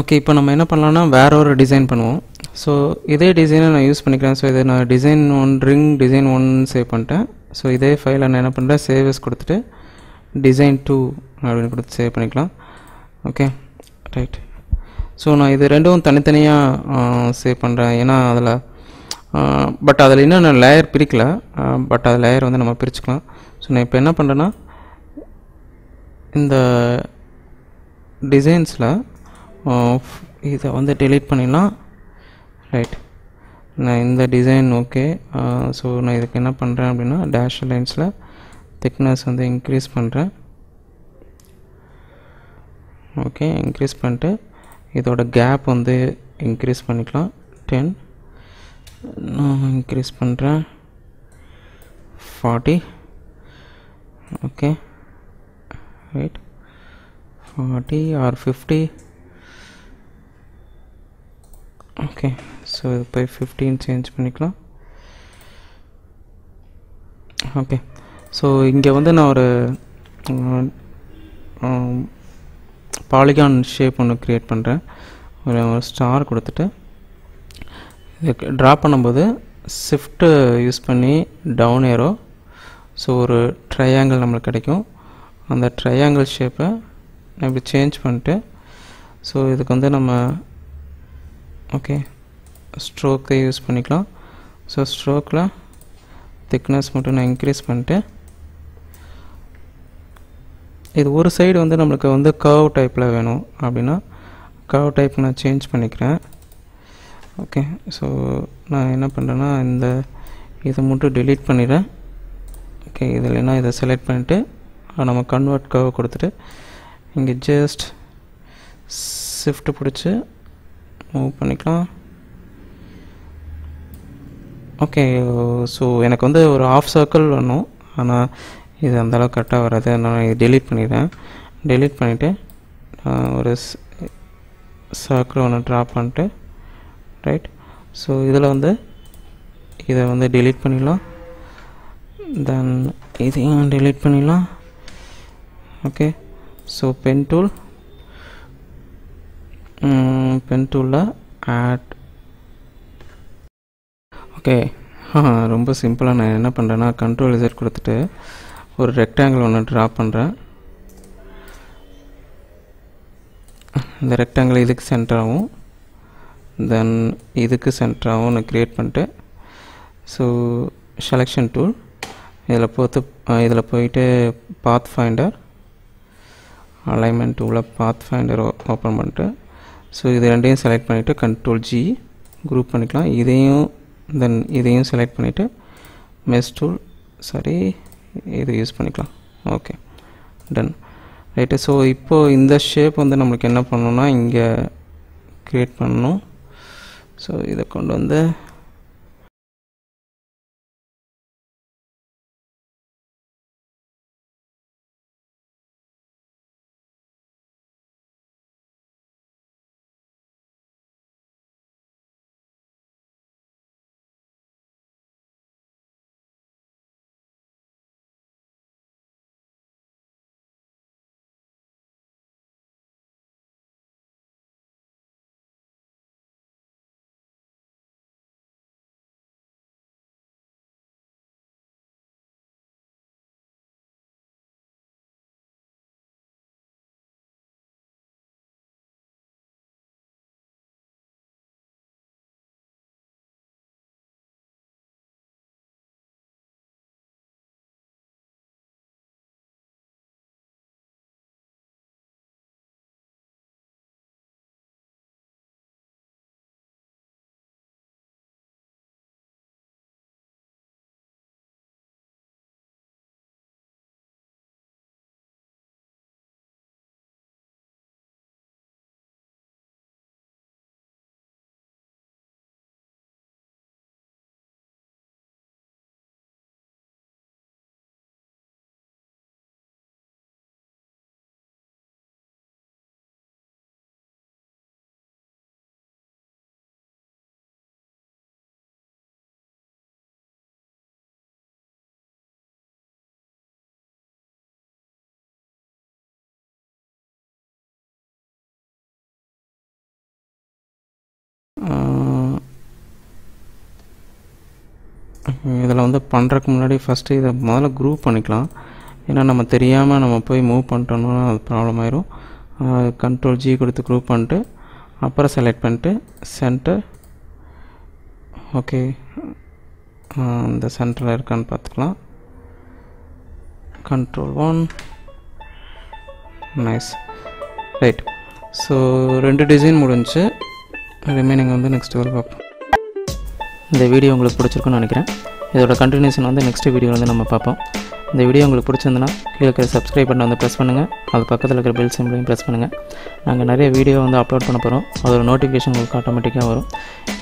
okay இப்போ நம்ம என்ன பண்ணலாம்னா வேற ஒரு டிசைன் பண்ணுவோம் ஸோ இதே டிசைனை நான் யூஸ் பண்ணிக்கிறேன் ஸோ இதை நான் design one ring design one save பண்ணிட்டேன் ஸோ இதே ஃபைலை நான் என்ன பண்ணுறேன் சேவஸ் கொடுத்துட்டு டிசைன் டூ அப்படின்னு கொடுத்து சேவ் பண்ணிக்கலாம் ஓகே ரைட் ஸோ நான் இது ரெண்டும் தனித்தனியாக சேவ் பண்ணுறேன் ஏன்னா அதில் பட் அதில் இன்னும் நான் லேயர் பிரிக்கல பட் அது லேயர் வந்து நம்ம பிரிச்சுக்கலாம் ஸோ நான் இப்போ என்ன பண்ணுறேன்னா இந்த டிசைன்ஸில் இதை வந்து டெலீட் பண்ணிடலாம் ரைட் நான் இந்த டிசைன் ஓகே ஸோ நான் இதுக்கு என்ன பண்ணுறேன் அப்படின்னா டேஷ் லைன்ஸில் திக்னஸ் வந்து இன்க்ரீஸ் பண்ணுறேன் ஓகே இன்க்ரீஸ் பண்ணிட்டு இதோட கேப் வந்து இன்க்ரீஸ் பண்ணிக்கலாம் டென் நான் இன்க்ரீஸ் பண்ணுறேன் forty okay right forty or fifty okay so இது போய் ஃபிஃப்டீன் சேஞ்ச் பண்ணிக்கலாம் ஓகே ஸோ இங்கே வந்து நான் ஒரு பாலிகான் ஷேப் ஒன்று க்ரியேட் பண்ணுறேன் ஒரு ஸ்டார் கொடுத்துட்டு இதுக்கு ட்ரா பண்ணும்போது ஷிஃப்ட்டு யூஸ் பண்ணி டவுன் ஏரோ ஸோ ஒரு ட்ரையாங்கிள் நம்மளுக்கு கிடைக்கும் அந்த ட்ரையாங்கிள் ஷேப்பை இப்படி சேஞ்ச் பண்ணிட்டு ஸோ இதுக்கு வந்து நம்ம ஓகே ஸ்ட்ரோக்கை யூஸ் பண்ணிக்கலாம் ஸோ ஸ்ட்ரோக்கில் திக்னஸ் மட்டும் நான் இன்க்ரீஸ் பண்ணிட்டு இது ஒரு சைடு வந்து நம்மளுக்கு வந்து கர்வ் டைப்பில் வேணும் அப்படின்னா கர்வ் டைப் நான் சேஞ்ச் பண்ணிக்கிறேன் ஓகே ஸோ நான் என்ன பண்ணுறேன்னா இந்த இதை மட்டும் டெலீட் பண்ணிடுறேன் ஓகே இது இல்லைன்னா இதை செலக்ட் பண்ணிவிட்டு நம்ம கன்வெர்ட் கர்வ் கொடுத்துட்டு இங்கே ஜஸ்ட் ஷிஃப்ட் பிடிச்சி மூவ் பண்ணிக்கலாம் ஓகே ஸோ எனக்கு வந்து ஒரு ஆஃப் சர்க்கிள் வேணும் ஆனால் இது அந்தளவுக்கு கரெக்டாக வராது நான் டெலீட் பண்ணிடுறேன் டெலீட் பண்ணிவிட்டு ஒரு சர்க்கிள் ஒன்று ட்ரா பண்ணிட்டு ரைட் ஸோ இதில் வந்து இதை வந்து டெலீட் பண்ணிடலாம் தென் இதையும் டெலீட் பண்ணிடலாம் okay so pen tool pen டூலில் ஆட் ஓகே ரொம்ப சிம்பிளாக நான் என்ன பண்ணுறேன்னா கண்ட்ரோல் இசட் கொடுத்துட்டு ஒரு ரெக்டாங்கிள் ஒன்று ட்ரா பண்ணுறேன் இந்த ரெக்டாங்கிள் இதுக்கு சென்டராகவும் தென் இதுக்கு சென்டராகவும் நான் க்ரியேட் பண்ணிட்டு ஸோ செலெக்ஷன் டூல் இதில் போத்து இதில் போயிட்டு பாத் ஃபைண்டர் அலைன்மெண்ட் டூவில் பாத் ஃபைண்டர் ஓப்பன் பண்ணிட்டு ஸோ இது ரெண்டையும் செலக்ட் பண்ணிவிட்டு கண்ட்ரோல் ஜி குரூப் பண்ணிக்கலாம் இதையும் தென் இதையும் செலக்ட் பண்ணிவிட்டு மெஸ் டூல் சாரி இது யூஸ் பண்ணிக்கலாம் ஓகே டன் ரைட்டு ஸோ இப்போது இந்த ஷேப் வந்து நம்மளுக்கு என்ன பண்ணணும்னா இங்கே க்ரியேட் பண்ணணும் ஸோ இதை கொண்டு வந்து இதில் வந்து பண்ணுறக்கு முன்னாடி ஃபஸ்ட்டு இதை முதல்ல குரூப் பண்ணிக்கலாம் ஏன்னா நம்ம தெரியாமல் நம்ம போய் மூவ் பண்ணிட்டோம்னா அது ப்ராப்ளம் ஆயிரும் கண்ட்ரோல் ஜி கொடுத்து குரூப் பண்ணிட்டு அப்புறம் செலக்ட் பண்ணிட்டு சென்டர் ஓகே இந்த சென்டரில் இருக்கான்னு பார்த்துக்கலாம் control one nice right so ரெண்டு டிசைன் முடிஞ்சு ரிமைனிங் வந்து நெக்ஸ்ட் டுவெல் பார்ப்போம் இந்த வீடியோ உங்களுக்கு பிடிச்சிருக்குன்னு நினைக்கிறேன் இதோட கண்டினியூஷன் வந்து நெக்ஸ்ட் வீடியோ வந்து நம்ம பார்ப்போம் இந்த வீடியோ உங்களுக்கு பிடிச்சிருந்தனா கீழே இருக்கிற சப்ஸ்கிரைப் பண்ண வந்து ப்ரெஸ் பண்ணுங்கள் அது பக்கத்தில் இருக்கிற பெல் சிம்பிளையும் ப்ரெஸ் பண்ணுங்கள் நாங்கள் நிறைய வீடியோ வந்து அப்லோட் பண்ண போகிறோம் அதோட நோட்டிஃபிகேஷன் உங்களுக்கு ஆட்டோமேட்டிக்காக வரும்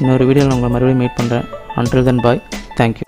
இன்னொரு வீடியோவில் உங்களை மறுபடியும் மீட் பண்ணுறேன் அன்டில் தென் பாய் தேங்க்யூ